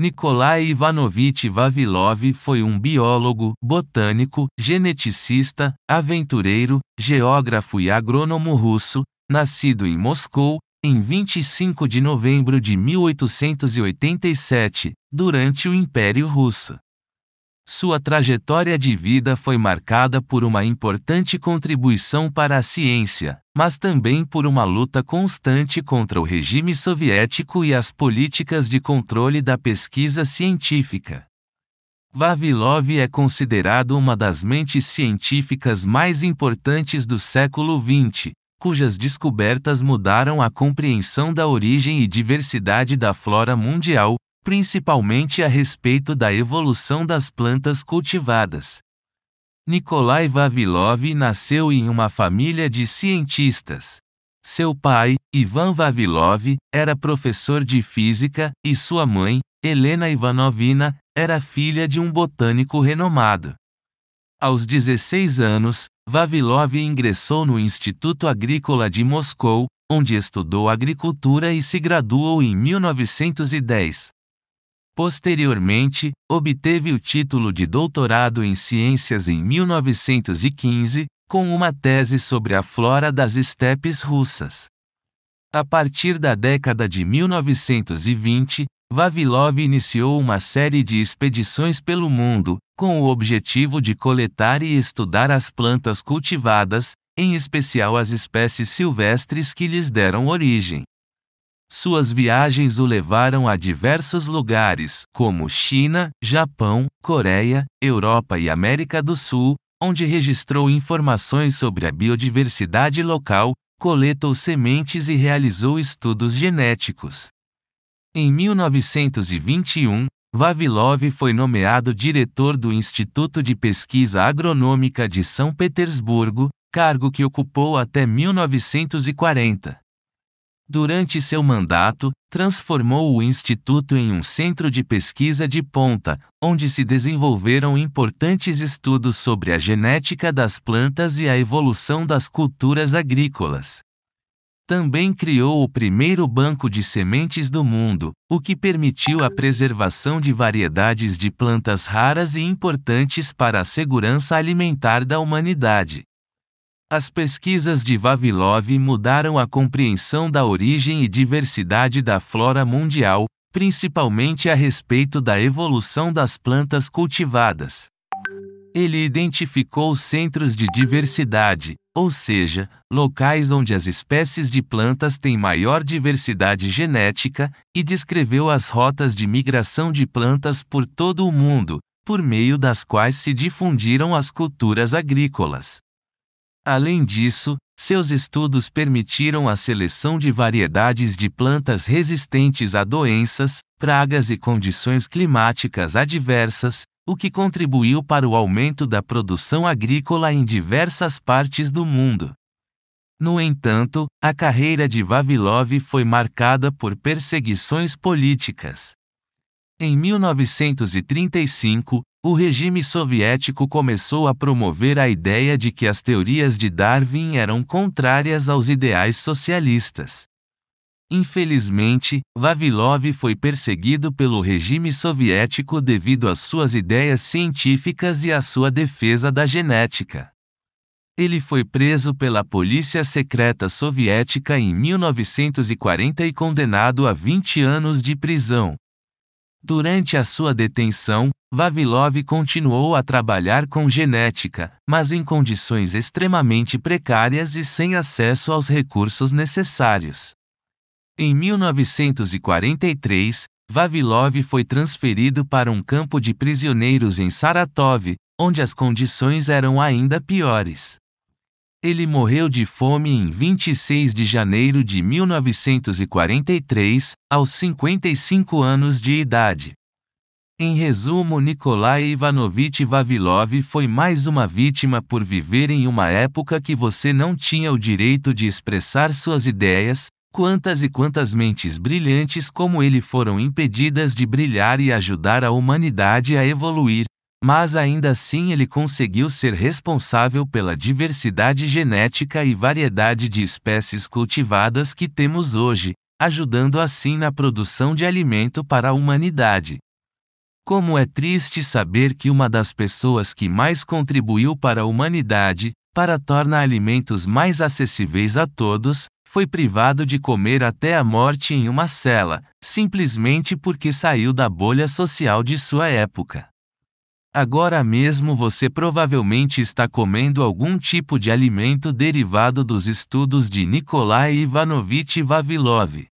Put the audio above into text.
Nikolai Ivanovich Vavilov foi um biólogo, botânico, geneticista, aventureiro, geógrafo e agrônomo russo, nascido em Moscou, em 25 de novembro de 1887, durante o Império Russo. Sua trajetória de vida foi marcada por uma importante contribuição para a ciência, mas também por uma luta constante contra o regime soviético e as políticas de controle da pesquisa científica. Vavilov é considerado uma das mentes científicas mais importantes do século XX, cujas descobertas mudaram a compreensão da origem e diversidade da flora mundial, principalmente a respeito da evolução das plantas cultivadas. Nikolai Vavilov nasceu em uma família de cientistas. Seu pai, Ivan Vavilov, era professor de física e sua mãe, Helena Ivanovna, era filha de um botânico renomado. Aos 16 anos, Vavilov ingressou no Instituto Agrícola de Moscou, onde estudou agricultura e se graduou em 1910. Posteriormente, obteve o título de doutorado em ciências em 1915, com uma tese sobre a flora das estepes russas. A partir da década de 1920, Vavilov iniciou uma série de expedições pelo mundo, com o objetivo de coletar e estudar as plantas cultivadas, em especial as espécies silvestres que lhes deram origem. Suas viagens o levaram a diversos lugares, como China, Japão, Coreia, Europa e América do Sul, onde registrou informações sobre a biodiversidade local, coletou sementes e realizou estudos genéticos. Em 1921, Vavilov foi nomeado diretor do Instituto de Pesquisa Agronômica de São Petersburgo, cargo que ocupou até 1940. Durante seu mandato, transformou o Instituto em um centro de pesquisa de ponta, onde se desenvolveram importantes estudos sobre a genética das plantas e a evolução das culturas agrícolas. Também criou o primeiro banco de sementes do mundo, o que permitiu a preservação de variedades de plantas raras e importantes para a segurança alimentar da humanidade. As pesquisas de Vavilov mudaram a compreensão da origem e diversidade da flora mundial, principalmente a respeito da evolução das plantas cultivadas. Ele identificou centros de diversidade, ou seja, locais onde as espécies de plantas têm maior diversidade genética, e descreveu as rotas de migração de plantas por todo o mundo, por meio das quais se difundiram as culturas agrícolas. Além disso, seus estudos permitiram a seleção de variedades de plantas resistentes a doenças, pragas e condições climáticas adversas, o que contribuiu para o aumento da produção agrícola em diversas partes do mundo. No entanto, a carreira de Vavilov foi marcada por perseguições políticas. Em 1935, o regime soviético começou a promover a ideia de que as teorias de Darwin eram contrárias aos ideais socialistas. Infelizmente, Vavilov foi perseguido pelo regime soviético devido às suas ideias científicas e à sua defesa da genética. Ele foi preso pela polícia secreta soviética em 1940 e condenado a 20 anos de prisão, Durante a sua detenção, Vavilov continuou a trabalhar com genética, mas em condições extremamente precárias e sem acesso aos recursos necessários. Em 1943, Vavilov foi transferido para um campo de prisioneiros em Saratov, onde as condições eram ainda piores. Ele morreu de fome em 26 de janeiro de 1943, aos 55 anos de idade. Em resumo, Nikolai Ivanovich Vavilov foi mais uma vítima por viver em uma época que você não tinha o direito de expressar suas ideias, quantas e quantas mentes brilhantes como ele foram impedidas de brilhar e ajudar a humanidade a evoluir, mas ainda assim ele conseguiu ser responsável pela diversidade genética e variedade de espécies cultivadas que temos hoje, ajudando assim na produção de alimento para a humanidade. Como é triste saber que uma das pessoas que mais contribuiu para a humanidade, para tornar alimentos mais acessíveis a todos, foi privado de comer até a morte em uma cela, simplesmente porque saiu da bolha social de sua época. Agora mesmo você provavelmente está comendo algum tipo de alimento derivado dos estudos de Nikolai Ivanovich Vavilov,